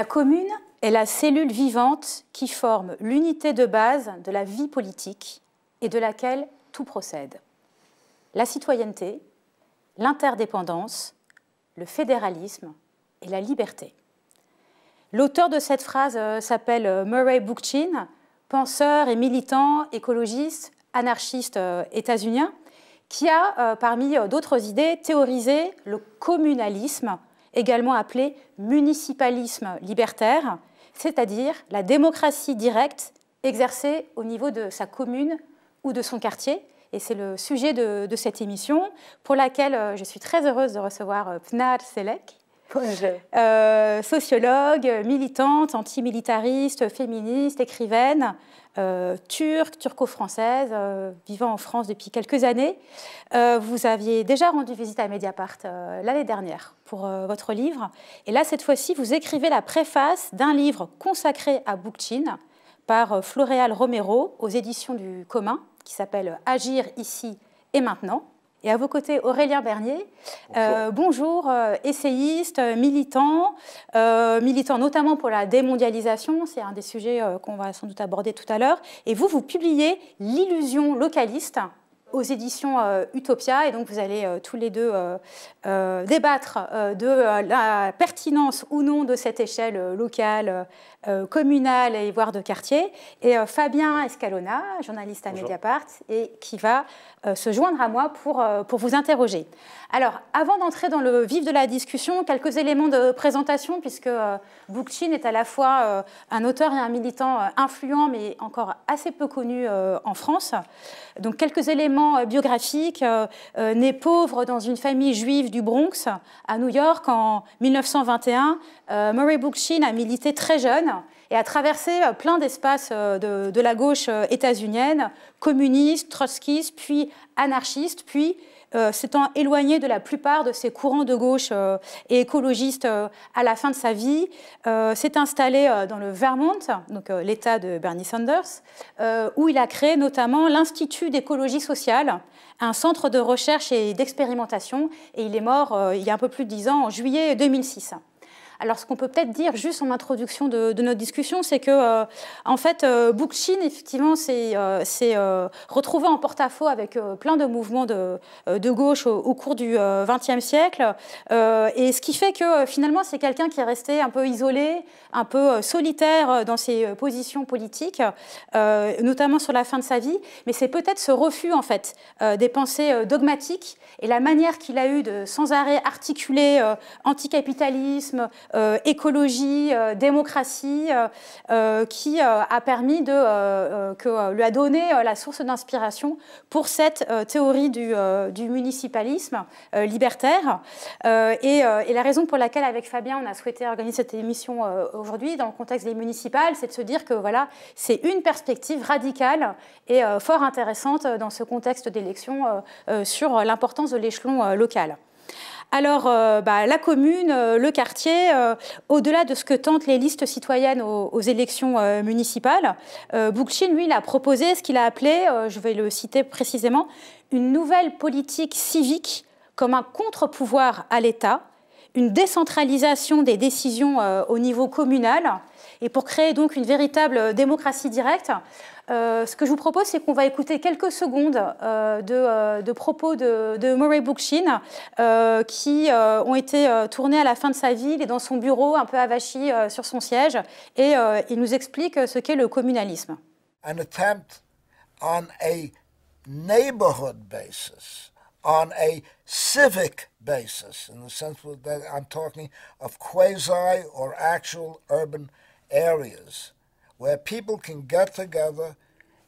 La commune est la cellule vivante qui forme l'unité de base de la vie politique et de laquelle tout procède. La citoyenneté, l'interdépendance, le fédéralisme et la liberté. L'auteur de cette phrase euh, s'appelle euh, Murray Bookchin, penseur et militant écologiste, anarchiste euh, états-unien, qui a, parmi d'autres idées, théorisé le communalisme également appelé municipalisme libertaire, c'est-à-dire la démocratie directe exercée au niveau de sa commune ou de son quartier. Et c'est le sujet de, cette émission, pour laquelle euh, je suis très heureuse de recevoir euh, Pnar Selek, euh, sociologue, militante, antimilitariste, féministe, écrivaine, Turc euh, turque, turco-française, euh, vivant en France depuis quelques années. Euh, vous aviez déjà rendu visite à Mediapart l'année dernière pour votre livre. Et là, cette fois-ci, vous écrivez la préface d'un livre consacré à Bookchin par Floréal Romero aux éditions du commun, qui s'appelle Agir ici et maintenant. Et à vos côtés, Aurélien Bernier. Euh, bonjour, euh, essayiste, euh, militant, militant notamment pour la démondialisation. C'est un des sujets qu'on va sans doute aborder tout à l'heure. Et vous, vous publiez L'illusion localiste aux éditions Utopia. Et donc, vous allez tous les deux débattre de la pertinence ou non de cette échelle locale euh, communale et voire de quartier. Et Fabien Escalona, journaliste à Mediapart, et qui va euh, se joindre à moi pour, euh, pour vous interroger. Alors, avant d'entrer dans le vif de la discussion, quelques éléments de présentation, puisque Bookchin est à la fois un auteur et un militant influent, mais encore assez peu connu en France. Donc, quelques éléments biographiques. né pauvre dans une famille juive du Bronx, à New York, en 1921, Murray Bookchin a milité très jeune et a traversé euh, plein d'espaces euh, de, la gauche euh, états-unienne, communiste, trotskiste, puis anarchiste, puis s'étant éloigné de la plupart de ses courants de gauche et écologistes à la fin de sa vie, s'est installé dans le Vermont, donc l'État de Bernie Sanders, où il a créé notamment l'Institut d'écologie sociale, un centre de recherche et d'expérimentation, et il est mort il y a un peu plus de dix ans, en juillet 2006. Alors, ce qu'on peut peut-être dire juste en introduction de, notre discussion, c'est que, euh, en fait, euh, effectivement, s'est euh, euh, retrouvé en porte-à-faux avec plein de mouvements de, de gauche au, cours du XXe siècle. et ce qui fait que, finalement, c'est quelqu'un qui est resté un peu isolé, un peu solitaire dans ses positions politiques, notamment sur la fin de sa vie. Mais c'est peut-être ce refus, en fait, des pensées dogmatiques et la manière qu'il a eu de sans arrêt articuler anticapitalisme, euh, écologie, euh, démocratie, euh, qui a permis de, que lui a donné la source d'inspiration pour cette théorie du, municipalisme libertaire. Et, la raison pour laquelle, avec Fabien, on a souhaité organiser cette émission aujourd'hui dans le contexte des municipales, c'est de se dire que voilà, c'est une perspective radicale et fort intéressante dans ce contexte d'élection sur l'importance de l'échelon local. Alors, euh, bah, la commune, euh, le quartier, euh, au-delà de ce que tentent les listes citoyennes aux, élections municipales, Boukchin, lui, a proposé ce qu'il a appelé, je vais le citer précisément, une nouvelle politique civique comme un contre-pouvoir à l'État, une décentralisation des décisions au niveau communal, et pour créer donc une véritable démocratie directe, euh, ce que je vous propose, c'est qu'on va écouter quelques secondes euh, euh, de, propos de, Murray Bookchin, qui ont été tournés à la fin de sa vie. Il est dans son bureau, un peu avachi sur son siège, et il nous explique ce qu'est le communalisme.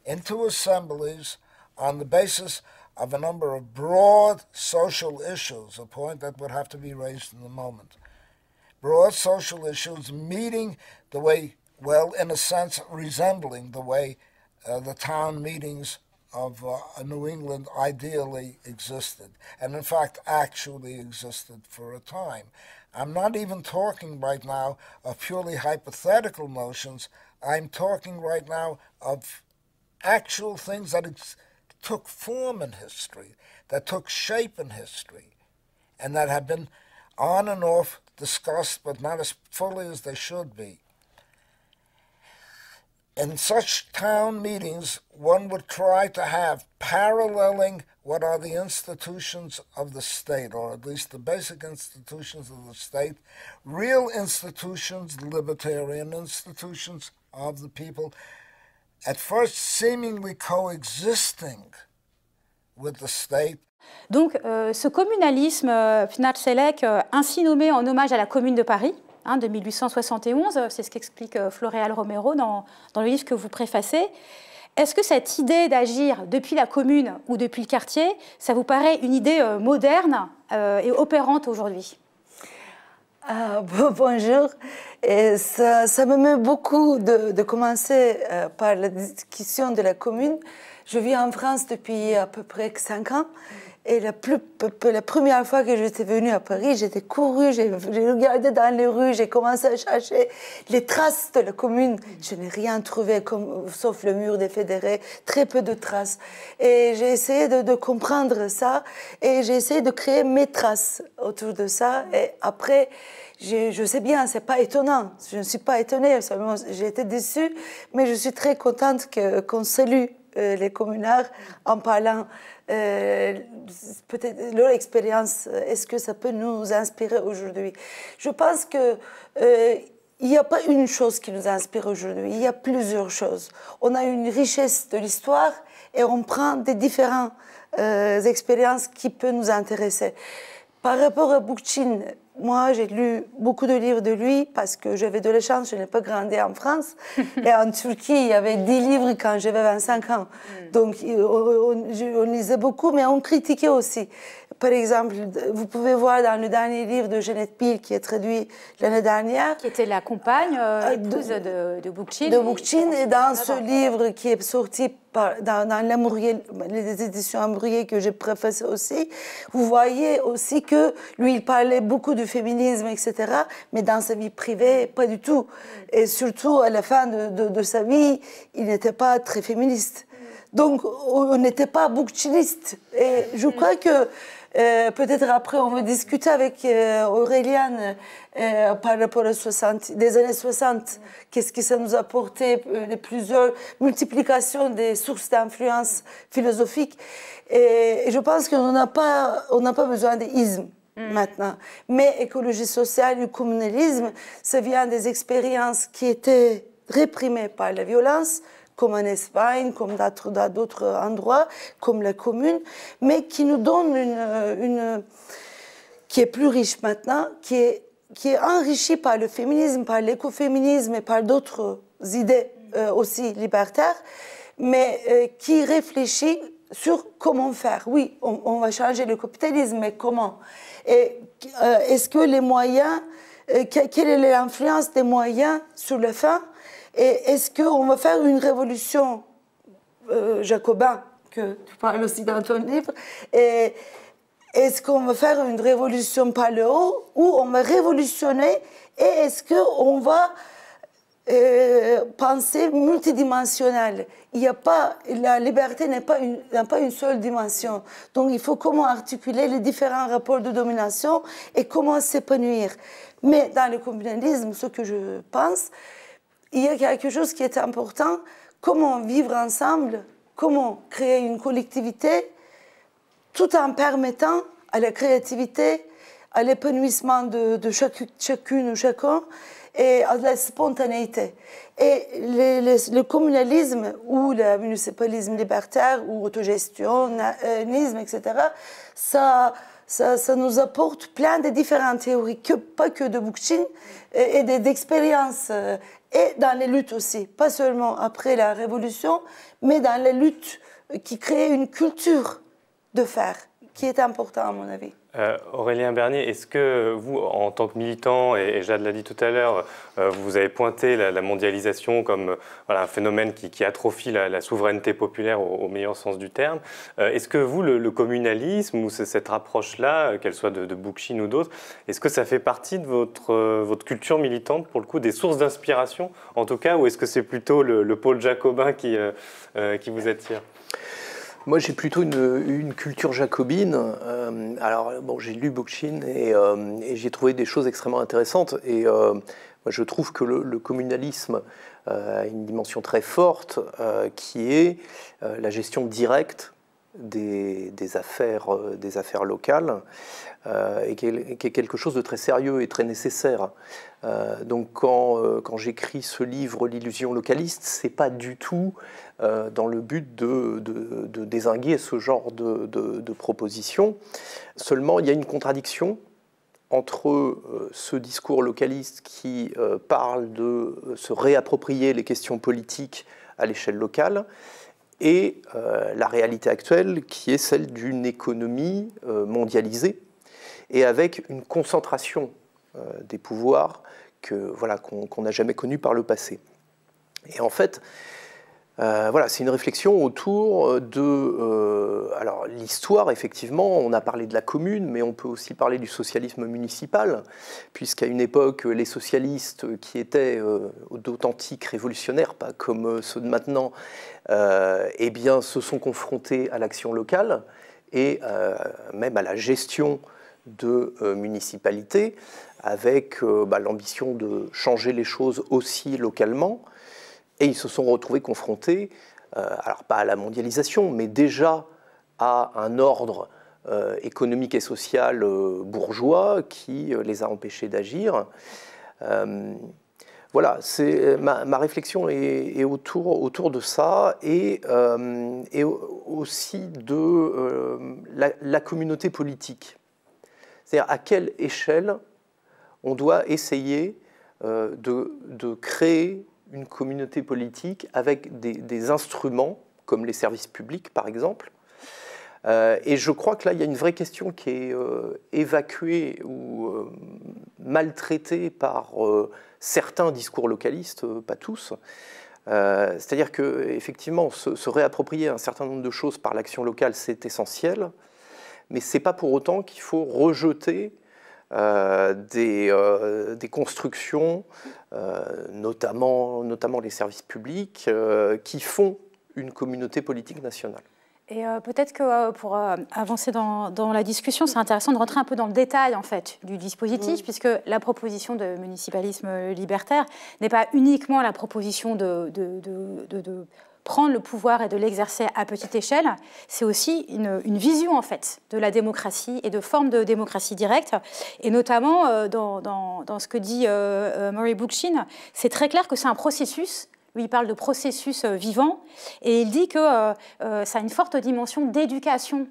into assemblies on the basis of a number of broad social issues, a point that would have to be raised in the moment. Broad social issues meeting the way, well, in a sense, resembling the way uh, the town meetings of uh, New England ideally existed, and in fact actually existed for a time. I'm not even talking right now of purely hypothetical notions. I'm talking right now of actual things that took form in history, that took shape in history, and that have been on and off discussed, but not as fully as they should be. In such town meetings, one would try to have paralleling what are the institutions of the state, or at least the basic institutions of the state, real institutions, libertarian institutions of the people, Donc euh, ce communalisme, euh, final Selek, euh, ainsi nommé en hommage à la Commune de Paris, hein, de 1871, c'est ce qu'explique Floréal Romero dans, dans, le livre que vous préfacez, est-ce que cette idée d'agir depuis la commune ou depuis le quartier, ça vous paraît une idée moderne et opérante aujourd'hui ah, bonjour. Et ça, ça, me met beaucoup de, commencer euh, par la discussion de la commune. Je vis en France depuis à peu près 5 ans. Et la, plus, la, première fois que j'étais venue à Paris, j'étais courue, j'ai regardé dans les rues, j'ai commencé à chercher les traces de la commune. Je n'ai rien trouvé, comme, sauf le mur des fédérés, très peu de traces. Et j'ai essayé de, comprendre ça, et j'ai essayé de créer mes traces autour de ça. Et après, je sais bien, c'est pas étonnant, je ne suis pas étonnée, j'ai été déçue, mais je suis très contente qu'on salue euh, les communards en parlant euh, peut-être leur expérience, euh, est-ce que ça peut nous inspirer aujourd'hui Je pense que euh, il n'y a pas une chose qui nous inspire aujourd'hui, il y a plusieurs choses. On a une richesse de l'histoire et on prend des différentes expériences qui peuvent nous intéresser. Par rapport à Bookchin, moi, j'ai lu beaucoup de livres de lui parce que j'avais de la chance, je n'ai pas grandi en France. et en Turquie, il y avait 10 livres quand j'avais 25 ans. Mm. Donc, on, lisait beaucoup, mais on critiquait aussi. Par exemple, vous pouvez voir dans le dernier livre de Jeannette Peel qui est traduit l'année dernière. Qui était la compagne, euh, euh de, de De Boukchin, et dans ce livre qui est sorti dans, les éditions Amourier que j'ai préfacé aussi, vous voyez aussi que lui, il parlait beaucoup du féminisme, etc., mais dans sa vie privée, pas du tout. Et surtout, à la fin de, de sa vie, il n'était pas très féministe. Donc, on n'était pas boukchiniste. Et je crois que euh, peut-être après, on va discuter avec euh, Auréliane euh, par rapport aux des années 60. Qu'est-ce que ça nous a apporté, les plusieurs multiplications des sources d'influence philosophique. Et, je pense qu'on n'a pas, pas besoin d'isme. Mm. maintenant. Mais écologie sociale et communalisme, ça vient des expériences qui étaient réprimées par la violence, comme en Espagne, comme dans d'autres endroits, comme les communes, mais qui nous donne euh, une, qui est plus riche maintenant, qui est, qui est enrichie par le féminisme, par l'écoféminisme et par d'autres idées euh, aussi libertaires, mais euh, qui réfléchit sur comment faire. Oui, on, va changer le capitalisme, mais comment Et est-ce que les moyens, quelle est l'influence des moyens sur la fin et est-ce qu'on va faire une révolution euh, jacobin, que tu parles aussi dans ton livre, et est-ce qu'on va faire une révolution par le haut ou on va révolutionner et est-ce qu'on va euh, penser multidimensionnel Il n'y a pas, la liberté n'est pas, une, pas une seule dimension. Donc il faut comment articuler les différents rapports de domination et comment s'épanouir. Mais dans le communalisme, ce que je pense, il y a quelque chose qui est important, comment vivre ensemble, comment créer une collectivité, tout en permettant à la créativité, à l'épanouissement de, chacune ou chacun et à la spontanéité. Et le communalisme ou le municipalisme libertaire ou autogestionnisme, etc., ça, ça, nous apporte plein de différentes théories, que, pas que de Bookchin, et d'expériences et dans les luttes aussi, pas seulement après la Révolution, mais dans les luttes qui créent une culture de faire, qui est important à mon avis. Euh, Aurélien Bernier, est-ce que vous, en tant que militant, et, Jade l'a dit tout à l'heure, euh, vous avez pointé la, mondialisation comme euh, voilà, un phénomène qui, atrophie la, souveraineté populaire au, meilleur sens du terme. est-ce que vous, le, communalisme ou cette approche-là, qu'elle soit de, de Bookchin ou d'autres, est-ce que ça fait partie de votre, votre culture militante, pour le coup, des sources d'inspiration, en tout cas, ou est-ce que c'est plutôt le, pôle jacobin qui, qui vous attire moi, j'ai plutôt une, culture jacobine. Euh, alors, bon, j'ai lu Bookchin euh, et, j'ai trouvé des choses extrêmement intéressantes. Et euh, je trouve que le communalisme a une dimension très forte qui est la gestion directe euh, des, affaires, locales euh, et qui est, quelque chose de très sérieux et très nécessaire. Euh, donc quand, j'écris ce livre, L'illusion localiste, ce n'est pas du tout dans le but de, désinguer ce genre de, de, proposition. Seulement, il y a une contradiction entre ce discours localiste qui parle de se réapproprier les questions politiques à l'échelle locale et euh, la réalité actuelle qui est celle d'une économie euh, mondialisée et avec une concentration euh, des pouvoirs que voilà qu'on n'a jamais connue par le passé. Et en fait, euh, voilà, c'est une réflexion autour euh, de euh, l'histoire. Effectivement, on a parlé de la commune, mais on peut aussi parler du socialisme municipal, puisqu'à une époque, les socialistes qui étaient d'authentiques révolutionnaires, pas comme ceux de maintenant, eh bien, se sont confrontés à l'action locale et même à la gestion de municipalités, avec bah, l'ambition de changer les choses aussi localement. Et ils se sont retrouvés confrontés, euh, alors pas à la mondialisation, mais déjà à un ordre euh, économique et social euh, bourgeois qui les a empêchés d'agir. voilà, c'est ma, réflexion est, autour, autour de ça et, aussi de la, communauté politique. C'est-à-dire à quelle échelle on doit essayer de, de créer une communauté politique avec des, instruments, comme les services publics par exemple. Euh, et je crois que là, il y a une vraie question qui est euh, évacuée ou euh, maltraitée par certains discours localistes, pas tous. C'est-à-dire que effectivement, se, réapproprier un certain nombre de choses par l'action locale, c'est essentiel, mais c'est pas pour autant qu'il faut rejeter euh, euh, des, constructions, euh, notamment, notamment les services publics, qui font une communauté politique nationale. Et peut-être que pour avancer dans, la discussion, c'est intéressant de rentrer un peu dans le détail en fait du dispositif, puisque la proposition de municipalisme libertaire n'est pas uniquement la proposition de prendre le pouvoir et de l'exercer à petite échelle, c'est aussi une, vision en fait de la démocratie et de forme de démocratie directe. Et notamment euh, dans, ce que dit euh, euh, Murray Bookchin, c'est très clair que c'est un processus. Lui, il parle de processus vivant et il dit que ça a une forte dimension d'éducation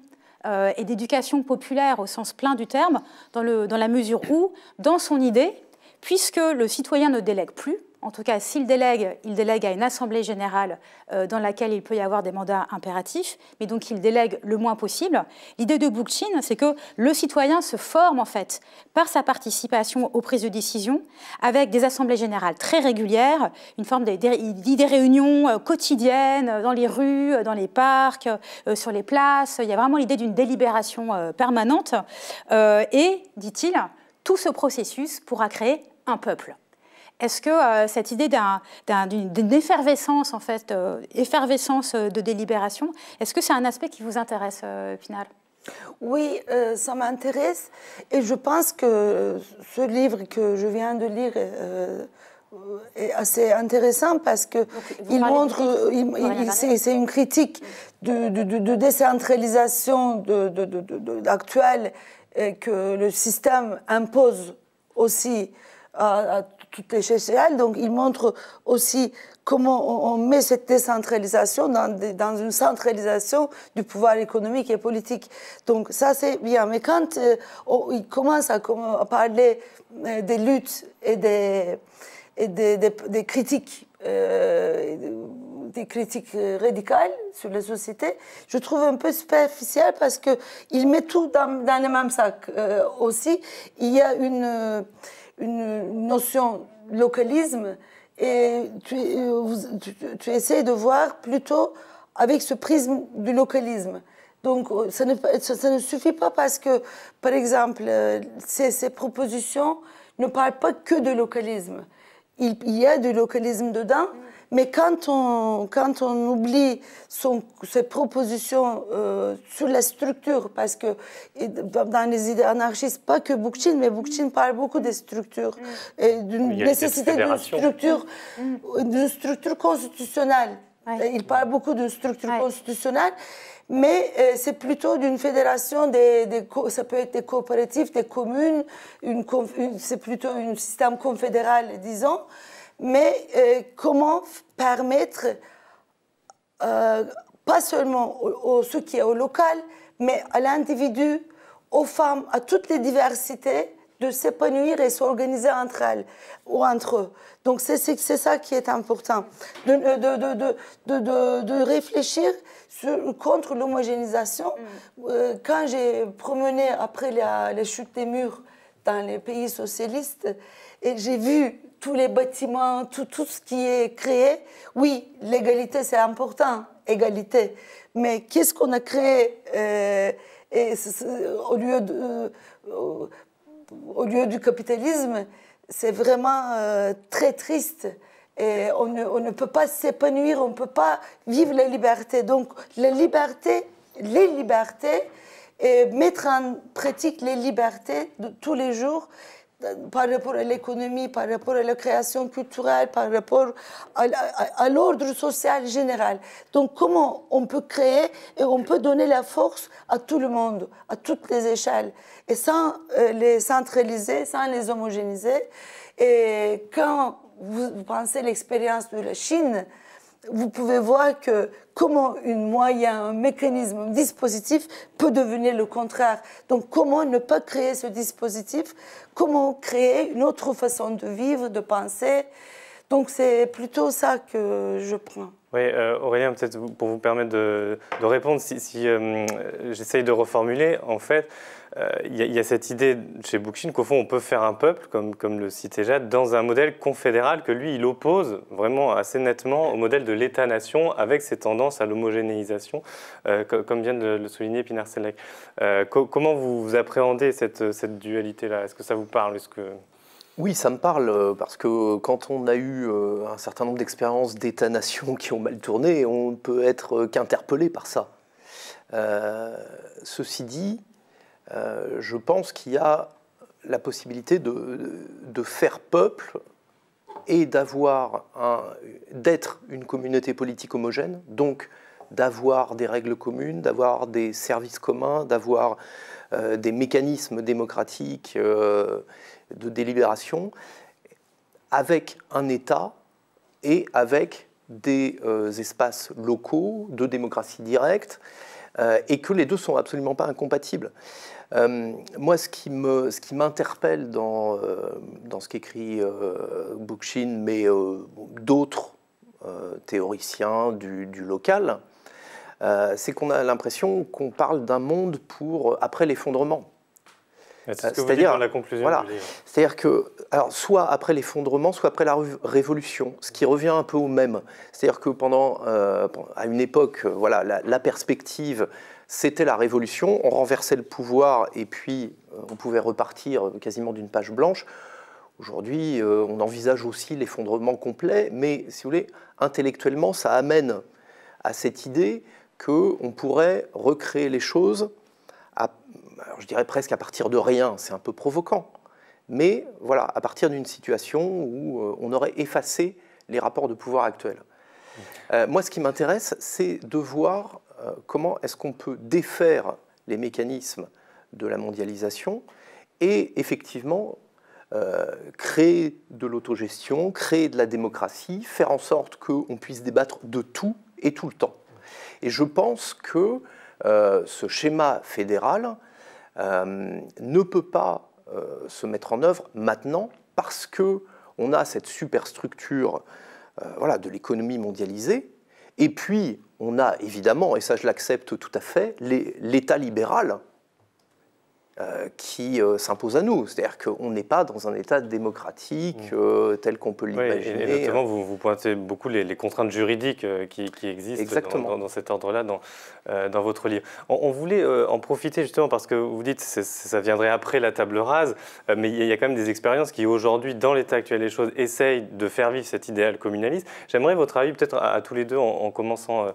et d'éducation populaire au sens plein du terme, dans, le, dans la mesure où, dans son idée, puisque le citoyen ne délègue plus, en tout cas, s'il délègue, il délègue à une assemblée générale euh, dans laquelle il peut y avoir des mandats impératifs, mais donc il délègue le moins possible. L'idée de Bookchin, c'est que le citoyen se forme en fait par sa participation aux prises de décision avec des assemblées générales très régulières, une forme des, réunions euh, quotidiennes euh, dans les rues, dans les parcs, sur les places. Il y a vraiment l'idée d'une délibération permanente. et, dit-il, tout ce processus pourra créer un peuple. Est-ce que euh, cette idée d'une effervescence, en fait, euh, effervescence euh, de délibération, est-ce que c'est un aspect qui vous intéresse, euh, oui, ça m'intéresse et je pense que ce livre que je viens de lire est assez intéressant parce que il montre, c'est une critique de, de, décentralisation actuelle que le système impose aussi à, à toutes les GCL. Donc, il montre aussi comment on met cette décentralisation dans, une centralisation du pouvoir économique et politique. Donc, ça, c'est bien. Mais quand euh, il commence à, parler euh, des luttes et des, des, critiques, euh, des critiques radicales sur les sociétés, je trouve un peu superficiel parce qu'il met tout dans, dans le même sac aussi. Il y a une une notion localisme et tu, euh, essayes de voir plutôt avec ce prisme du localisme. Donc euh, ça ne, ça, ne suffit pas parce que, par exemple, euh, ces, ces, propositions ne parlent pas que de localisme. Il, y a du localisme dedans, mm. Mais quand on, quand on oublie ses propositions euh, sur la structure, parce que dans les idées anarchistes, pas que Boukchin, mais Boukchin parle beaucoup des structures, mm. et d'une nécessité d'une structure, mm. d'une structure constitutionnelle. Il parle beaucoup d'une structure constitutionnelle, mais euh, c'est plutôt d'une fédération, des, ça peut être des coopératives, des communes, c'est plutôt un système confédéral, disons mais euh, comment permettre, euh, pas seulement au, ce qui est au local, mais à l'individu, aux femmes, à toutes les diversités, de s'épanouir et s'organiser entre elles ou entre eux. Donc c'est ça qui est important, de, de, de, de réfléchir contre l'homogénéisation. Mm. Euh, quand j'ai promené après la, les chutes des murs dans les pays socialistes, et j'ai vu tous les bâtiments, tout, tout ce qui est créé. Oui, l'égalité, c'est important, égalité. Mais qu'est-ce qu'on a créé euh, et au, lieu de, euh, au lieu du capitalisme C'est vraiment euh, très triste. Et on ne, on ne peut pas s'épanouir, on ne peut pas vivre la liberté. Donc, la liberté, les libertés, et mettre en pratique les libertés tous les jours, par rapport à l'économie, par rapport à la création culturelle, par rapport à, l'ordre social général. Donc comment on peut créer et on peut donner la force à tout le monde, à toutes les échelles, et sans euh, les centraliser, sans les homogénéiser. Et quand vous pensez l'expérience de la Chine, vous pouvez voir que comment une moyen, un mécanisme, un dispositif peut devenir le contraire. Donc comment ne pas créer ce dispositif Comment créer une autre façon de vivre, de penser Donc c'est plutôt ça que je prends. Oui, euh, Aurélien, peut-être pour vous permettre de, répondre, si, euh, j'essaye de reformuler, en fait, euh, il y, a cette idée chez Bookchin qu'au fond, on peut faire un peuple, comme, comme le citait Jade, dans un modèle confédéral que lui, il oppose vraiment assez nettement au modèle de l'État-nation avec ses tendances à l'homogénéisation, euh, comme vient de le souligner Pinar Selleck. Euh, comment vous, appréhendez cette, dualité-là Est-ce que ça vous parle que... Oui, ça me parle parce que quand on a eu un certain nombre d'expériences d'État-nation qui ont mal tourné, on ne peut être qu'interpellé par ça. ceci dit, euh, je pense qu'il y a la possibilité de, faire peuple et d'avoir d'être une communauté politique homogène, donc d'avoir des règles communes, d'avoir des services communs, d'avoir euh, des mécanismes démocratiques euh, de délibération, avec un État et avec des espaces locaux de démocratie directe. Euh, et que les deux sont absolument pas incompatibles. Euh, moi, ce qui m'interpelle dans euh, ce qu'écrit Bookchin, mais d'autres théoriciens du, du local, c'est qu'on a l'impression qu'on parle d'un monde pour après l'effondrement. Euh, c'est-à-dire la conclusion voilà, C'est-à-dire que, alors, soit après l'effondrement, soit après la révolution, ce qui revient un peu au même. C'est-à-dire que pendant, euh, à une époque, euh, voilà, la, perspective, c'était la révolution. On renversait le pouvoir et puis on pouvait repartir quasiment d'une page blanche. Aujourd'hui, on envisage aussi l'effondrement complet, mais si vous voulez, intellectuellement, ça amène à cette idée qu'on pourrait recréer les choses à, je dirais presque à partir de rien, c'est un peu provoquant, mais voilà, à partir d'une situation où euh, on aurait effacé les rapports de pouvoir actuels. Euh, moi, ce qui m'intéresse, c'est de voir euh, comment est-ce qu'on peut défaire les mécanismes de la mondialisation et effectivement créer de l'autogestion, créer de la démocratie, faire en sorte qu'on puisse débattre de tout et tout le temps. Et je pense que ce schéma fédéral euh, ne peut pas euh, se mettre en œuvre maintenant parce que on a cette superstructure euh, voilà, de l'économie mondialisée. Et puis, on a évidemment, et ça je l'accepte tout à fait, l'État libéral euh, qui euh, s'impose à nous. C'est-à-dire qu'on n'est pas dans un État démocratique mm. euh, tel qu'on peut l'imaginer. Et notamment, vous, vous, pointez beaucoup les, contraintes juridiques qui, existent Dans, cet ordre-là, dans, dans, votre livre. On, voulait en profiter justement parce que vous dites que ça viendrait après la table rase, mais il y, a quand même des expériences qui aujourd'hui, dans l'état actuel des choses, essayent de faire vivre cet idéal communaliste. J'aimerais votre avis peut-être à, tous les deux, en, commençant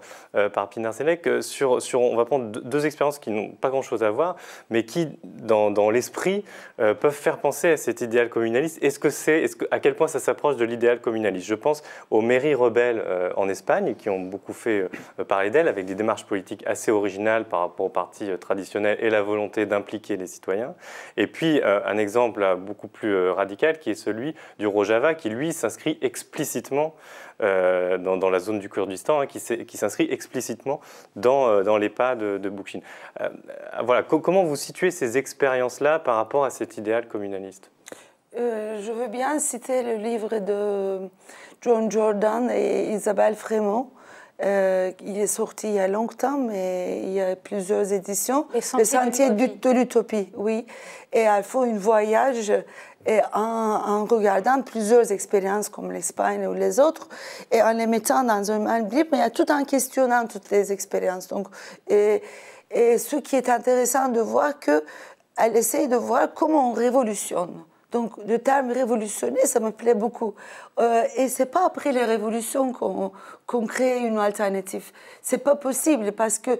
par Pinar Sélec, sur, sur, on va prendre deux expériences qui n'ont pas grand-chose à voir, mais qui dans, l'esprit, euh, peuvent faire penser à cet idéal communaliste. Est-ce que c'est, à quel point ça s'approche de l'idéal communaliste Je pense aux mairies rebelles euh, en Espagne qui ont beaucoup fait euh, parler d'elles avec des démarches politiques assez originales par rapport aux partis traditionnels et la volonté d'impliquer les citoyens. Et puis un exemple beaucoup plus radical qui est celui du Rojava qui lui s'inscrit explicitement euh, dans, la zone du Kurdistan, hein, qui s'inscrit explicitement euh, dans, les pas de, de euh, voilà, comment vous situez ces expériences-là par rapport à cet idéal communaliste je veux bien citer le livre de John Jordan et Isabelle Frémont. il est sorti il y a longtemps, mais il y a plusieurs éditions. Les le sentier de l'utopie, oui. Et elles font un voyage et en, regardant plusieurs expériences comme l'Espagne ou les autres, et en les mettant dans un même livre, mais tout en questionnant toutes les expériences. Donc, et, ce qui est intéressant de voir que elle essaye de voir comment on révolutionne. Donc le terme révolutionner, ça me plaît beaucoup. Euh, et c'est pas après les révolutions qu'on crée une alternative. C'est pas possible parce que,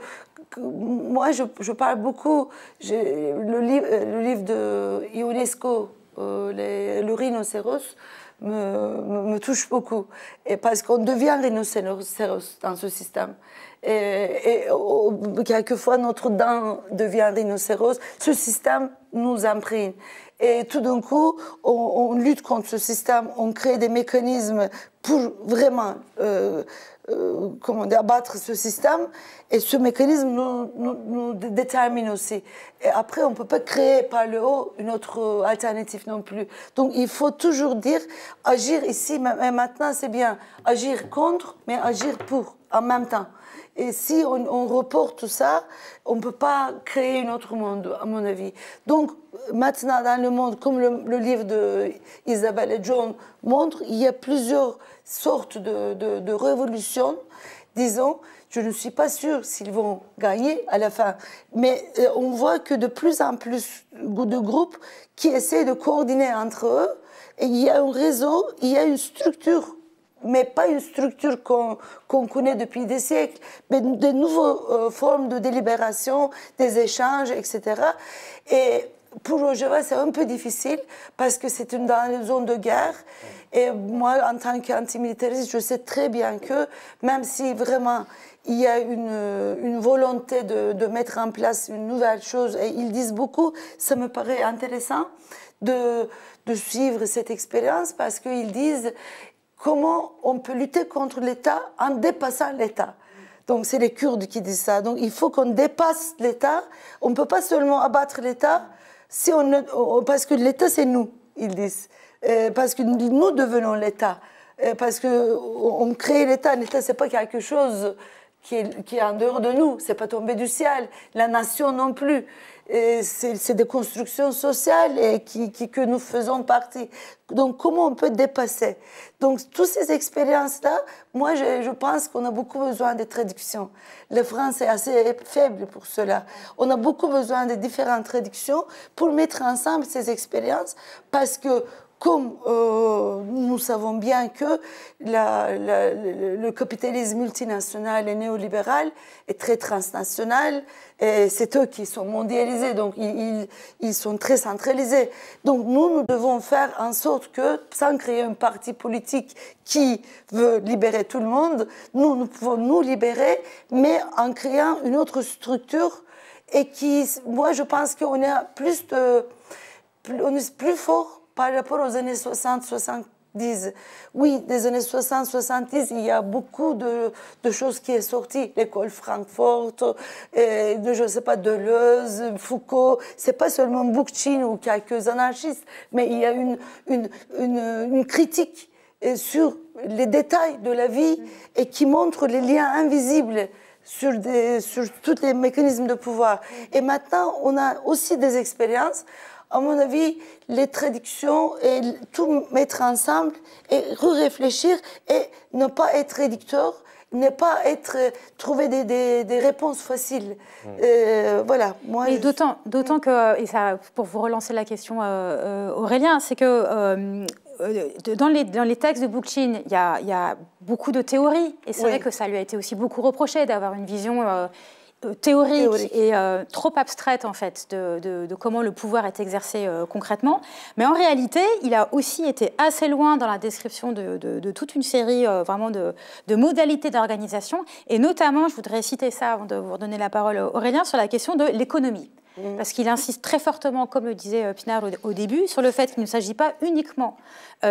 moi je, parle beaucoup. Le livre, le livre de Ionesco euh, le rhinocéros me, touche beaucoup. Et parce qu'on devient rhinocéros dans ce système. Et, oh, quelquefois, notre dent devient rhinocéros. Ce système nous imprime. Et tout d'un coup, on, lutte contre ce système, on crée des mécanismes pour vraiment euh, euh, comment abattre ce système. Et ce mécanisme nous, détermine aussi. Et après, on ne peut pas créer par le haut une autre euh, alternative non plus. Donc il faut toujours dire, agir ici mais maintenant, c'est bien. Agir contre, mais agir pour, en même temps. Et si on, reporte tout ça, on ne peut pas créer un autre monde, à mon avis. Donc, maintenant, dans le monde, comme le, livre d'Isabelle et John montre, il y a plusieurs sortes de, de révolutions, disons je ne suis pas sûre s'ils vont gagner à la fin. Mais euh, on voit que de plus en plus de groupes qui essaient de coordonner entre eux. Et il y a un réseau, il y a une structure mais pas une structure qu'on connaît depuis des siècles, mais de nouvelles euh, formes de délibération, des échanges, etc. Et pour Rojava, c'est un peu difficile parce que c'est une, dans une zone de guerre. Et moi, en tant qu'antimilitariste, je sais très bien que même si vraiment il y a une, volonté de, mettre en place une nouvelle chose. Et ils disent beaucoup, ça me paraît intéressant de, suivre cette expérience parce qu'ils disent comment on peut lutter contre l'État en dépassant l'État. Donc c'est les Kurdes qui disent ça. Donc il faut qu'on dépasse l'État. On ne peut pas seulement abattre l'État parce que l'État c'est nous, ils disent. Euh, parce que nous devenons l'État euh, parce que on crée l'État. L'État, c'est pas quelque chose qui est, en dehors de nous. C'est pas tombé du ciel. La nation non plus. C'est des constructions sociales et qui, que nous faisons partie. Donc, comment on peut dépasser Donc, toutes ces expériences-là, moi, je, pense qu'on a beaucoup besoin de traductions. Le français est assez faible pour cela. On a beaucoup besoin de différentes traductions pour mettre ensemble ces expériences parce que comme euh, nous savons bien que la, le, capitalisme multinational et néolibéral est très transnational, et c'est eux qui sont mondialisés, donc ils, ils, sont très centralisés. Donc nous, nous devons faire en sorte que, sans créer un parti politique qui veut libérer tout le monde, nous, nous pouvons nous libérer, mais en créant une autre structure et qui, moi, je pense qu'on est plus de, est plus fort par rapport aux années 60-70. Oui, des années 60-70, il y a beaucoup de, choses qui sont sorties. L'école Francfort, et de, je ne sais pas, Deleuze, Foucault. C'est pas seulement Bookchin ou quelques anarchistes, mais il y a une, une, critique euh, sur les détails de la vie et qui montre les liens invisibles sur, des, sur tous les mécanismes de pouvoir. Et maintenant, on a aussi des expériences à mon avis, les traductions et tout mettre ensemble et réfléchir et ne pas être réducteur, ne pas être trouver des, des, réponses faciles. Mm. Euh, voilà. Moi, et d'autant, d'autant mm. que, et ça, pour vous relancer la question, euh, euh, Aurélien, c'est que dans les, dans les, textes de Bookchin, il y, a, beaucoup de théories, et c'est vrai que ça lui a été aussi beaucoup reproché d'avoir une vision euh, théorique, et euh, trop abstraite en fait de, comment le pouvoir est exercé euh, concrètement. Mais en réalité, il a aussi été assez loin dans la description de, toute une série vraiment de, modalités d'organisation. Et notamment, je voudrais citer ça avant de vous redonner la parole Aurélien, sur la question de l'économie. Mm. Parce qu'il insiste très fortement, comme le disait Pinard au début, sur le fait qu'il ne s'agit pas uniquement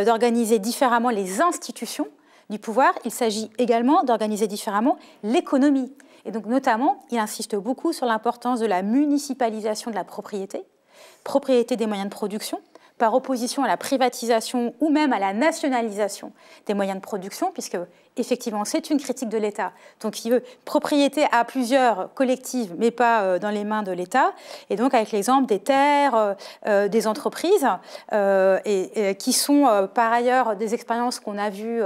d'organiser différemment les institutions du pouvoir, il s'agit également d'organiser différemment l'économie. Et donc notamment, il insiste beaucoup sur l'importance de la municipalisation de la propriété, propriété des moyens de production, par opposition à la privatisation ou même à la nationalisation des moyens de production, puisque effectivement c'est une critique de l'État. Donc il veut propriété à plusieurs collectives, mais pas euh, dans les mains de l'État. Et donc avec l'exemple des terres, euh, euh, des entreprises, et, qui sont par ailleurs des expériences qu'on a vues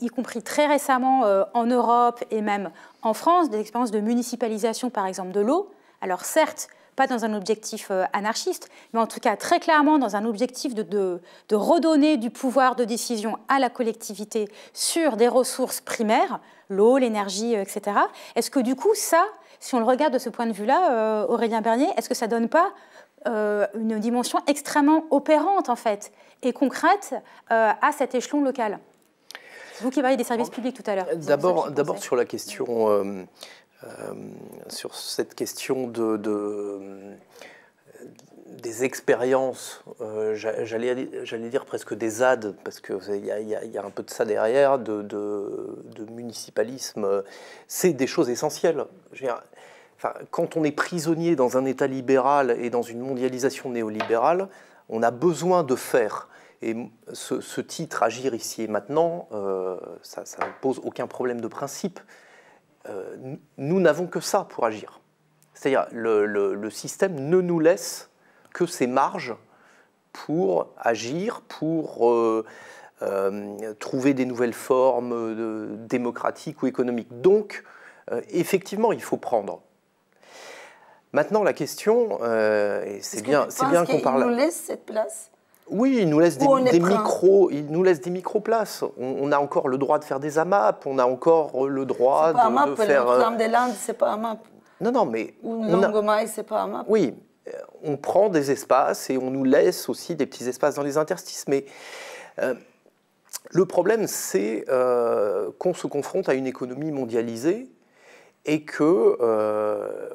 y compris très récemment en Europe et même en France des expériences de municipalisation, par exemple, de l'eau. Alors certes, pas dans un objectif euh, anarchiste, mais en tout cas très clairement dans un objectif de, redonner du pouvoir de décision à la collectivité sur des ressources primaires, l'eau, l'énergie, euh, etc. Est-ce que du coup, ça, si on le regarde de ce point de vue-là, euh, Aurélien Bernier, est-ce que ça donne pas une dimension extrêmement opérante en fait et concrète à cet échelon local vous qui parlez des services publics tout à l'heure. Euh, d'abord, d'abord sur la question, euh, euh, sur cette question de, des expériences, j'allais dire presque des ZAD, parce qu'il y, a un peu de ça derrière, de, municipalisme, c'est des choses essentielles. quand on est prisonnier dans un État libéral et dans une mondialisation néolibérale, on a besoin de faire. Et ce, titre, Agir ici et maintenant, euh, ça, ne pose aucun problème de principe. Euh, nous n'avons que ça pour agir. C'est-à-dire, le, système ne nous laisse que ces marges pour agir, pour euh, trouver des nouvelles formes démocratiques ou économiques. Donc, effectivement, il faut prendre. Maintenant, la question, c'est bien, c'est bien qu'on parle. nous laisse cette place oui, il nous laisse des, hein. micros, il nous laisse des micro-places. On, a encore le droit de faire des AMAP, on a encore le droit de, faire. Euh, des c'est pas AMAP. Non, non, mais. Ou Langomaille, c'est pas AMAP. Oui, euh, on prend des espaces et on nous laisse aussi des petits espaces dans les interstices. Mais euh, le problème, c'est qu'on se confronte à une économie mondialisée et que,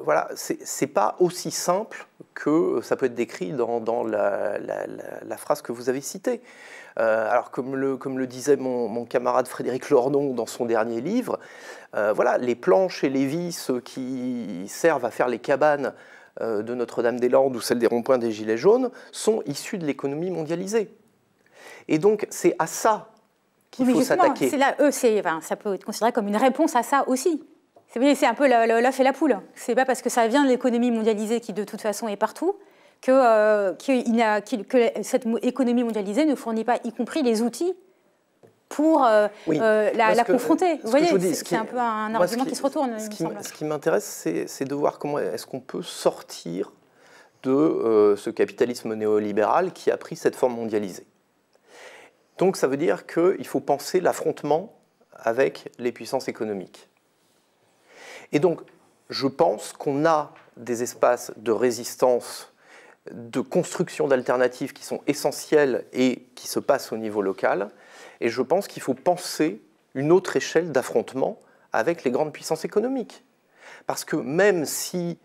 voilà, c'est pas aussi simple que ça peut être décrit dans, la, phrase que vous avez citée. Euh, alors, comme le, comme le disait mon, camarade Frédéric Lornon dans son dernier livre, euh, voilà, les planches et les vis, qui servent à faire les cabanes euh, de Notre-Dame-des-Landes ou celles des ronds-points des Gilets jaunes, sont issus de l'économie mondialisée. Et donc, c'est à ça qu'il faut s'attaquer. C'est là, eux, ça peut être considéré comme une réponse à ça aussi. C'est un peu l'œuf et la poule. C'est pas parce que ça vient de l'économie mondialisée qui, de toute façon, est partout, que, euh, cette économie mondialisée ne fournit pas, y compris les outils pour euh, euh, la, confronter. Vous voyez, c'est un peu un argument qui, se retourne. Ce qui m'intéresse, c'est de voir comment est-ce qu'on peut sortir de ce capitalisme néolibéral qui a pris cette forme mondialisée. Donc ça veut dire qu'il faut penser l'affrontement avec les puissances économiques. Et donc, je pense qu'on a des espaces de résistance, de construction d'alternatives qui sont essentiels et qui se passent au niveau local. Et je pense qu'il faut penser une autre échelle d'affrontement avec les grandes puissances économiques. Parce que même si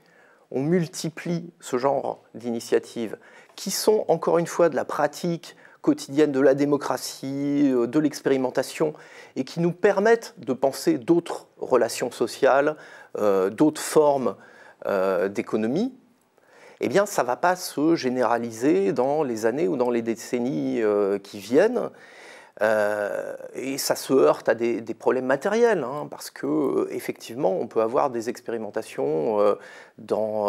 on multiplie ce genre d'initiatives, qui sont encore une fois de la pratique quotidienne de la démocratie, euh, de l'expérimentation, et qui nous permettent de penser d'autres relations sociales, euh, d'autres formes euh, d'économie, eh bien, ça ne va pas se généraliser dans les années ou dans les décennies qui viennent. Euh, et ça se heurte à des, problèmes matériels, hein, parce que euh, effectivement, on peut avoir des expérimentations euh, dans,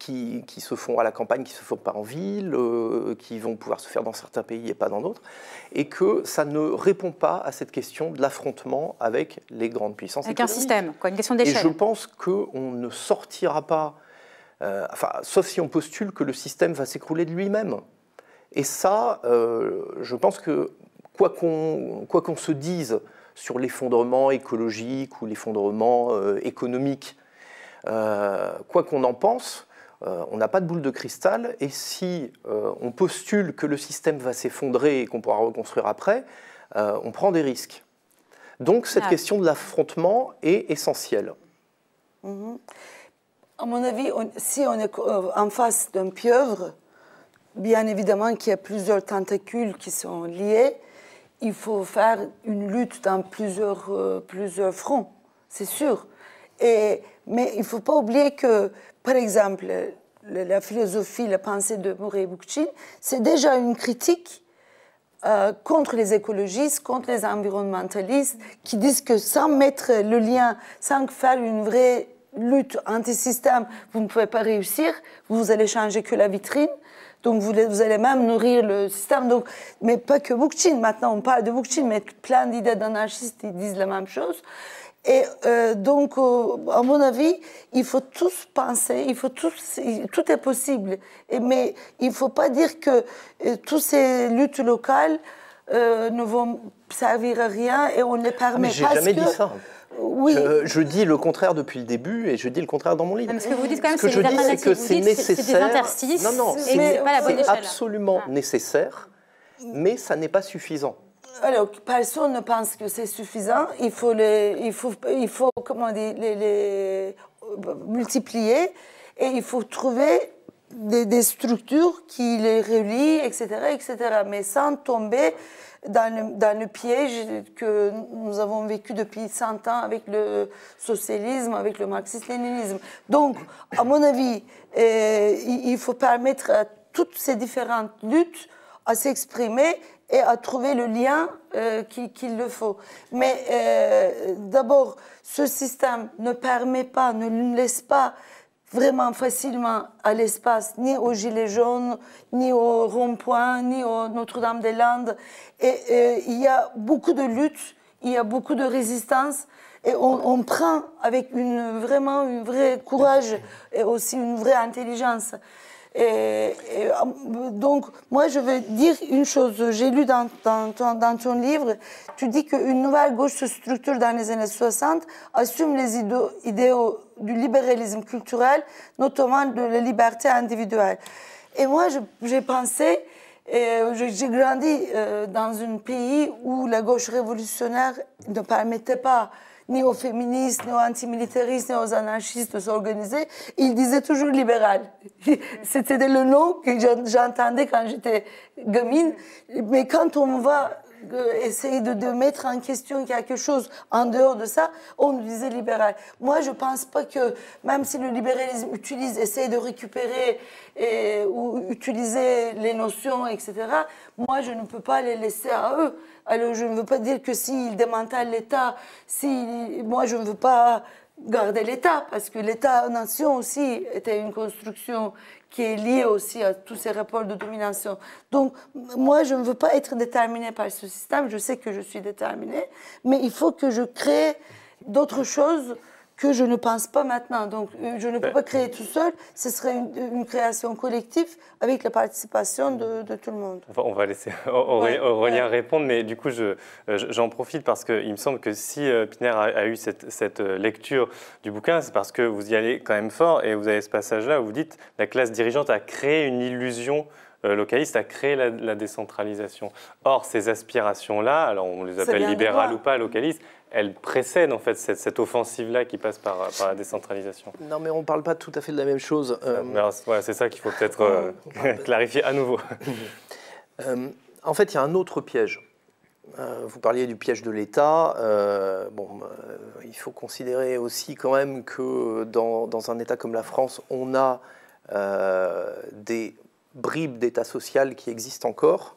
qui, se font à la campagne, qui se font pas en ville, qui vont pouvoir se faire dans certains pays et pas dans d'autres, et que ça ne répond pas à cette question de l'affrontement avec les grandes puissances. Avec un système, quoi, une question d'échelle. Et je pense qu'on ne sortira pas, enfin, sauf si on postule que le système va s'écrouler de lui-même. Et ça, je pense que quoi qu'on se dise sur l'effondrement écologique ou l'effondrement euh, économique, euh, quoi qu'on en pense, euh, on n'a pas de boule de cristal et si on postule que le système va s'effondrer et qu'on pourra reconstruire après, on prend des risques. Donc cette ah. question de l'affrontement est essentielle. Mhm. À mon avis, si on est en face d'un pieuvre, bien évidemment qu'il y a plusieurs tentacules qui sont liés, il faut faire une lutte dans plusieurs, euh, fronts, c'est sûr. mais il ne faut pas oublier que, par exemple, la, philosophie, la pensée de Murray Bookchin, c'est déjà une critique euh, contre les écologistes, contre les environnementalistes, qui disent que sans mettre le lien, sans faire une vraie lutte anti-système, vous ne pouvez pas réussir, vous allez changer que la vitrine. Donc vous, allez même nourrir le système. mais pas que Bookchin, maintenant on parle de Bookchin, mais plein d'idées d'anarchistes ils disent la même chose. Et euh, donc, euh, à mon avis, il faut tous penser, il faut tous, tout est possible. mais il ne faut pas dire que tous euh, toutes ces luttes locales ne vont servir à rien et on ne les ah, permet pas. – mais pas. Jamais dit ça. Euh, oui. Je, dis le contraire depuis le début et je dis le contraire dans mon livre. ce que vous dites quand même, je dis, c'est que c'est nécessaire. non, non, c'est absolument ah. nécessaire, mais ça n'est pas suffisant. Alors, personne ne pense que c'est suffisant. Il faut, les, il faut, il faut comment dire, les, les euh, multiplier et il faut trouver des, structures qui les relient, etc., etc., mais sans tomber dans le, piège que nous avons vécu depuis 100 ans avec le socialisme, avec le marxisme-léninisme. Donc, à mon avis, euh, il faut permettre à toutes ces différentes luttes à s'exprimer et à trouver le lien euh, qu'il le faut. Mais euh, d'abord, ce système ne permet pas, ne laisse pas vraiment facilement à l'espace, ni au Gilet jaune, ni au rond-point, ni au Notre-Dame-des-Landes. Et, il y a beaucoup de luttes, il y a beaucoup de résistance. Et on, prend avec vraiment un vrai courage et aussi une vraie intelligence. Et, euh, donc, moi, je vais dire une chose. J'ai lu dans, ton, livre, tu dis qu'une nouvelle gauche se structure dans les années 60, assume les idéaux du libéralisme culturel, notamment de la liberté individuelle. Et moi, j'ai pensé, j'ai grandi euh, dans un pays où la gauche révolutionnaire ne permettait pas ni aux féministes ni aux antimilitaristes ni aux anarchistes s'organiser, il disaient toujours libéral. C'était le nom que j'entendais quand j'étais gamine. Mais quand on va essayer de, mettre en question quelque chose en dehors de ça, on disait libéral. Moi, je pense pas que, même si le libéralisme utilise, essaye de récupérer et, ou utiliser les notions, etc., moi, je ne peux pas les laisser à eux. Alors, je ne veux pas dire que s'ils démantèlent l'État, si, moi, je ne veux pas garder l'État, parce que l'État-nation aussi était une construction qui est lié aussi à tous ces rapports de domination. Donc, moi, je ne veux pas être déterminée par ce système. Je sais que je suis déterminée, mais il faut que je crée d'autres choses que je ne pense pas maintenant. Donc, euh, je ne peux pas créer tout seul. Ce serait une, création collective avec la participation de, tout le monde. on va laisser Aurélien répondre, mais du coup, euh, j'en profite parce qu'il me semble que si euh, Piner a, eu cette, lecture du bouquin, c'est parce que vous y allez quand même fort et vous avez ce passage-là où vous dites la classe dirigeante a créé une illusion localiste a créé la, la décentralisation. Or, ces aspirations-là, alors on les appelle libérales ou pas localistes, elle précède en fait cette, offensive-là qui passe par, la décentralisation. Non, mais on ne parle pas tout à fait de la même chose. Euh. Euh, c'est ça qu'il faut peut-être euh, oh, clarifier à nouveau. en fait, il y a un autre piège. vous parliez du piège de l'État. bon, il faut considérer aussi quand même que dans, dans un État comme la France, on a des bribes d'État social qui existent encore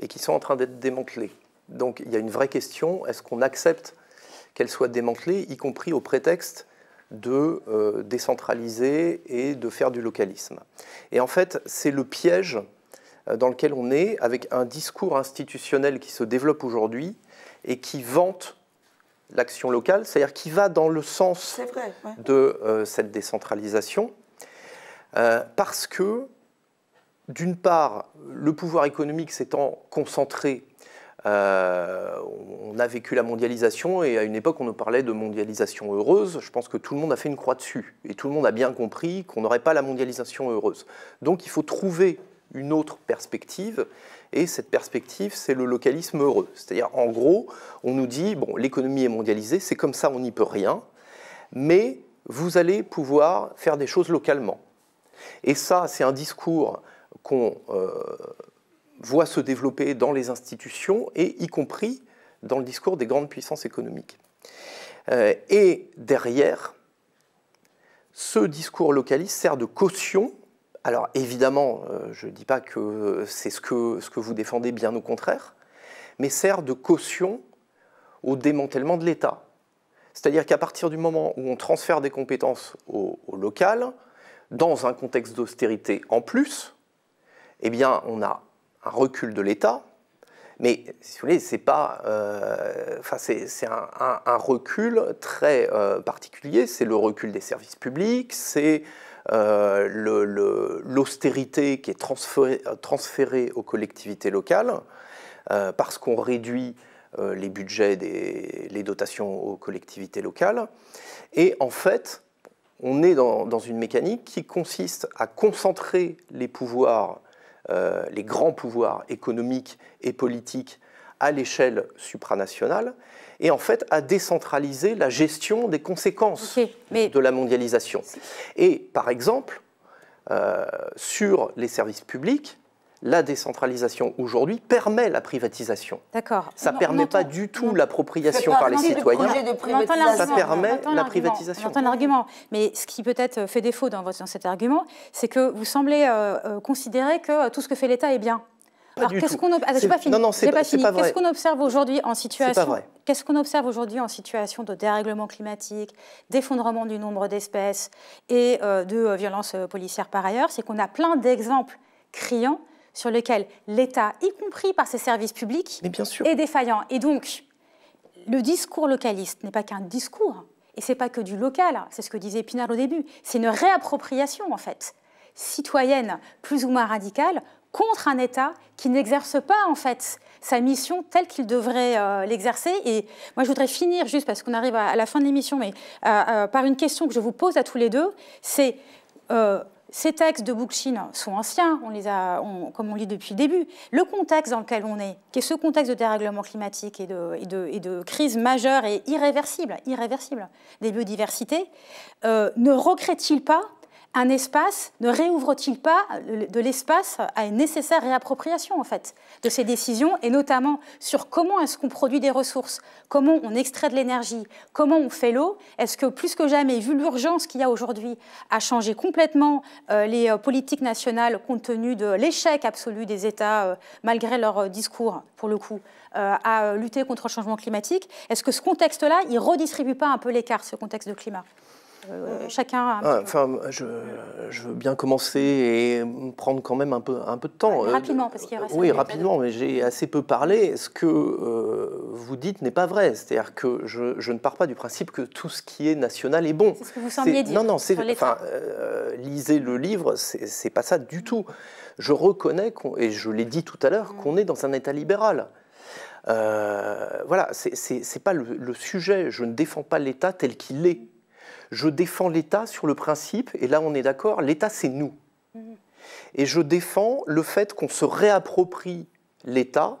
et qui sont en train d'être démantelées. Donc il y a une vraie question, est-ce qu'on accepte qu'elle soit démantelée, y compris au prétexte de euh, décentraliser et de faire du localisme. Et en fait, c'est le piège euh, dans lequel on est avec un discours institutionnel qui se développe aujourd'hui et qui vante l'action locale, c'est-à-dire qui va dans le sens de euh, cette décentralisation, parce que, d'une part, le pouvoir économique s'étant concentré euh, on a vécu la mondialisation et à une époque on nous parlait de mondialisation heureuse. Je pense que tout le monde a fait une croix dessus et tout le monde a bien compris qu'on n'aurait pas la mondialisation heureuse. Donc il faut trouver une autre perspective et cette perspective c'est le localisme heureux. C'est-à-dire en gros on nous dit bon l'économie est mondialisée, c'est comme ça on n'y peut rien, mais vous allez pouvoir faire des choses localement. Et ça c'est un discours qu'on euh, voit se développer dans les institutions et y compris dans le discours des grandes puissances économiques. Euh, et derrière, ce discours localiste sert de caution. Alors évidemment, euh, je ne dis pas que c'est ce que, ce que vous défendez, bien au contraire, mais sert de caution au démantèlement de l'État. C'est-à-dire qu'à partir du moment où on transfère des compétences au local, dans un contexte d'austérité en plus, eh bien, on a un recul de l'État, mais si vous voulez, c'est pas, euh, c'est un, recul très euh, particulier. C'est le recul des services publics, c'est euh, l'austérité qui est transférée, aux collectivités locales parce qu'on réduit les budgets des les dotations aux collectivités locales. Et en fait, on est dans une mécanique qui consiste à concentrer les pouvoirs euh, les grands pouvoirs économiques et politiques à l'échelle supranationale, et en fait à décentraliser la gestion des conséquences de la mondialisation. Et par exemple, euh, sur les services publics, la décentralisation aujourd'hui permet la privatisation. D'accord. Ça ne permet pas du tout l'appropriation par les citoyens. ça permet la privatisation. J'entends l'argument. Mais ce qui peut-être fait défaut dans, cet argument, c'est que vous semblez euh, euh, considérer que euh, tout ce que fait l'État est bien. Alors, qu'est-ce qu'on ah, ce qu'on observe aujourd'hui en situation Qu'est-ce qu'on observe aujourd'hui en situation de dérèglement climatique, d'effondrement du nombre d'espèces et de violences policières par ailleurs C'est qu'on a plein d'exemples criants sur lequel l'État, y compris par ses services publics, est défaillant. Et donc, le discours localiste n'est pas qu'un discours, et c'est pas que du local, hein. c'est ce que disait Pinard au début, c'est une réappropriation en fait, citoyenne plus ou moins radicale, contre un État qui n'exerce pas en fait sa mission telle qu'il devrait euh, l'exercer. Et moi, je voudrais finir juste parce qu'on arrive à, la fin de l'émission, mais euh, euh, par une question que je vous pose à tous les deux, c'est ces textes de Bookchin sont anciens, on les comme on lit depuis le début. Le contexte dans lequel on est, qui est ce contexte de dérèglement climatique et de, crise majeure et irréversible, irréversible des biodiversités, euh, ne recrée-t-il pas un espace ne réouvre-t-il pas euh, de l'espace à une nécessaire réappropriation en fait de ces décisions et notamment sur comment est-ce qu'on produit des ressources, comment on extrait de l'énergie, comment on fait l'eau Est-ce que plus que jamais, vu l'urgence qu'il y a aujourd'hui à changer complètement euh, les euh, politiques nationales compte tenu de l'échec absolu des États malgré leur discours pour le coup à lutter contre le changement climatique, est-ce que ce contexte-là, il redistribue pas un peu l'écart, ce contexte de climat euh, chacun. Ah, enfin, je, veux bien commencer et prendre quand même un peu, un peu de temps. Euh, rapidement, parce qu'il reste. Oui, rapidement, mais j'ai assez peu parlé. Ce que euh, vous dites n'est pas vrai. C'est-à-dire que je, ne pars pas du principe que tout ce qui est national est bon. C'est ce que vous sembliez dire. Non, non, c'est. Enfin, lisez le livre, c'est pas ça du tout. Je reconnais, et je l'ai dit tout à l'heure, mm. qu'on est dans un État libéral. voilà, c'est pas le, le sujet. Je ne défends pas l'État tel qu'il est je défends l'État sur le principe, et là on est d'accord, l'État c'est nous. Mhm. Et je défends le fait qu'on se réapproprie l'État,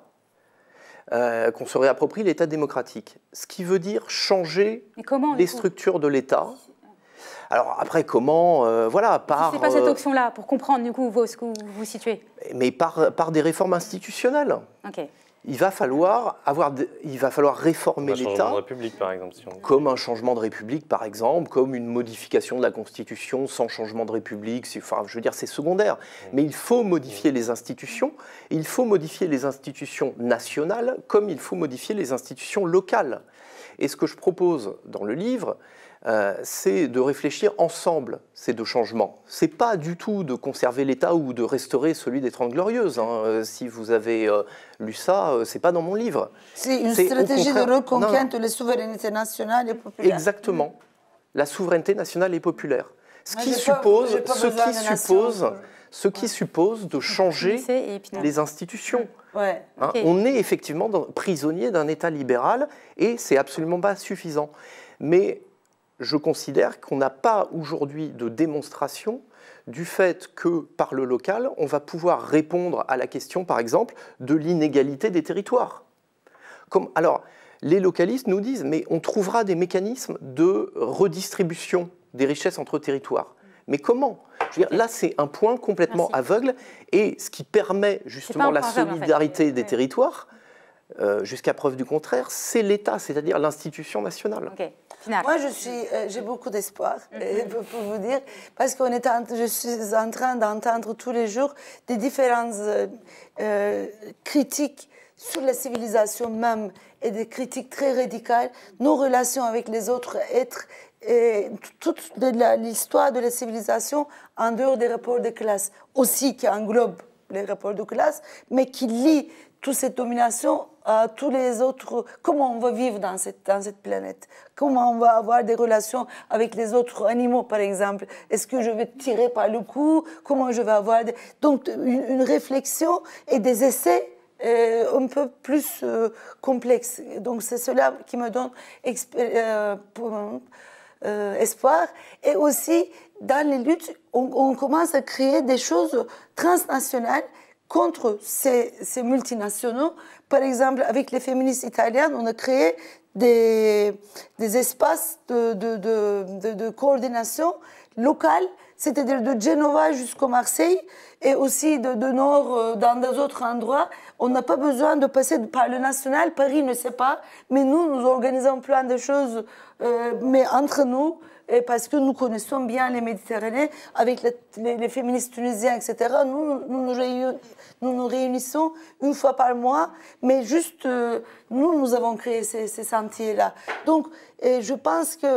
euh, qu'on se réapproprie l'État démocratique. Ce qui veut dire changer les structures de l'État. Alors après, comment euh, Voilà, par. c'est pas cette euh, option-là pour comprendre du coup vous, vous, vous situez. Mais par, par des réformes institutionnelles. Ok il va falloir, avoir il va falloir réformer l'État. Comme un changement de République, par exemple, comme une modification de la Constitution sans changement de République. je veux dire, c'est secondaire. Mm. Mais il faut modifier les institutions. il faut modifier les institutions nationales comme il faut modifier les institutions locales. Et ce que je propose dans le livre, euh, c'est de réfléchir ensemble ces deux changements. C'est pas du tout de conserver l'État ou de restaurer celui des Trente Glorieuses. Hein. Euh, si vous avez euh, lu ça, c'est pas dans mon livre. C'est une stratégie de reconquête de la souveraineté nationale et populaire. Exactement. La souveraineté nationale et populaire. Ce qui suppose, ce qui suppose, ce qui suppose de changer les institutions. Hein, on est effectivement prisonnier d'un État libéral et c'est absolument pas suffisant. Mais je considère qu'on n'a pas aujourd'hui de démonstration du fait que par le local, on va pouvoir répondre à la question, par exemple, de l'inégalité des territoires. Comme, alors, les localistes nous disent, mais on trouvera des mécanismes de redistribution des richesses entre territoires. Mais comment je veux dire, Là, c'est un point complètement aveugle et ce qui permet justement la solidarité des territoires, euh, jusqu'à preuve du contraire, c'est l'État, c'est-à-dire l'institution nationale. Moi, je suis, euh, j'ai beaucoup d'espoir, mhm. euh, pour vous dire, parce qu'on est, je suis en train d'entendre tous les jours des différentes euh, critiques sur la civilisation même et des critiques très radicales, nos relations avec les autres êtres et toute l'histoire de la civilisation en dehors des rapports de classe aussi qui englobe les rapports de classe, mais qui lie toute cette domination à tous les autres, comment on va vivre dans cette, cette planète, comment on va avoir des relations avec les autres animaux, par exemple. Est-ce que je vais tirer par le cou Comment je vais avoir... Donc une, réflexion et des essais euh, un peu plus euh, complexes. Donc c'est cela qui me donne euh, espoir. Et aussi, dans les luttes, on, on commence à créer des choses transnationales contre ces, ces, multinationaux. Par exemple, avec les féministes italiennes, on a créé des, des espaces de, de, coordination locale, c'est-à-dire de Genova jusqu'au Marseille et aussi de, Nord euh, dans d'autres endroits. On n'a pas besoin de passer par le national, Paris ne sait pas, mais nous, nous organisons plein de choses, euh, mais entre nous parce que nous connaissons bien les Méditerranées avec les, féministes tunisiens, etc. Nous nous, réunissons une fois par mois, mais juste euh, nous, nous avons créé ces, ces sentiers-là. Donc, et je pense qu'il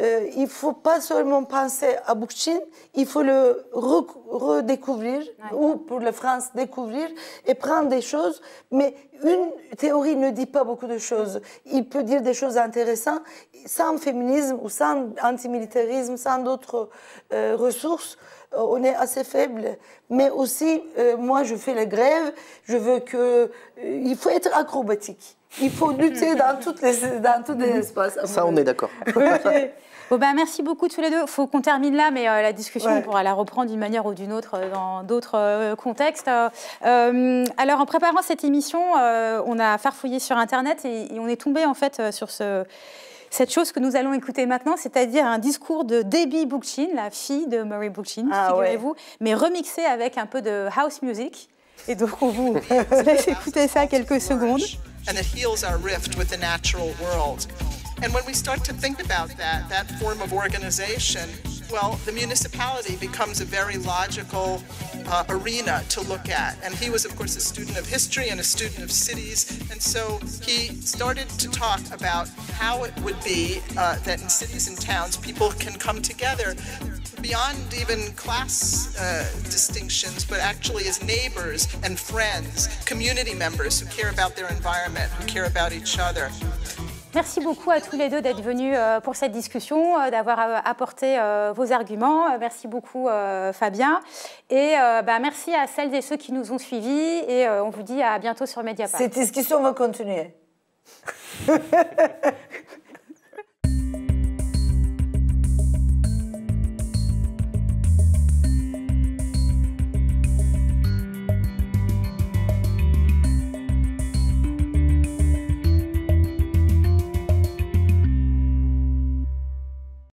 euh, il ne faut pas seulement penser à Boukchine, il faut le redécouvrir, ou pour la France, découvrir et prendre des choses. Mais une théorie ne dit pas beaucoup de choses. Il peut dire des choses intéressantes. Sans féminisme ou sans antimilitarisme, sans d'autres euh, ressources, euh, on est assez faible. Mais aussi, moi, je fais la grève, je veux que... il faut être acrobatique. Il faut lutter dans, toutes tous les espaces. Ça, on est d'accord. Ben, merci beaucoup tous les deux. Il faut qu'on termine là, mais euh, la discussion, on pourra la reprendre d'une manière ou d'une autre euh, dans d'autres euh, contextes. alors, en préparant cette émission, on a farfouillé sur Internet et, on est tombé en fait sur cette chose que nous allons écouter maintenant, c'est-à-dire un discours de Debbie Bookchin, la fille de Murray Bookchin, ah figurez-vous, mais remixé avec un peu de house music. Et donc, on vous laisse écouter ça quelques secondes. And it heals our rift with the natural world. And when we start to think about that, that form of organization Well, the municipality becomes a very logical uh, arena to look at. And he was, of course, a student of history and a student of cities. And so he started to talk about how it would be uh, that in cities and towns people can come together beyond even class uh, distinctions, but actually as neighbors and friends, community members who care about their environment, who care about each other. Merci beaucoup à tous les deux d'être venus euh, pour cette discussion, euh, d'avoir euh, apporté vos arguments. Merci beaucoup Fabien. Et bah, merci à celles et ceux qui nous ont suivis. Et on vous dit à bientôt sur Mediapart. Cette discussion va continuer.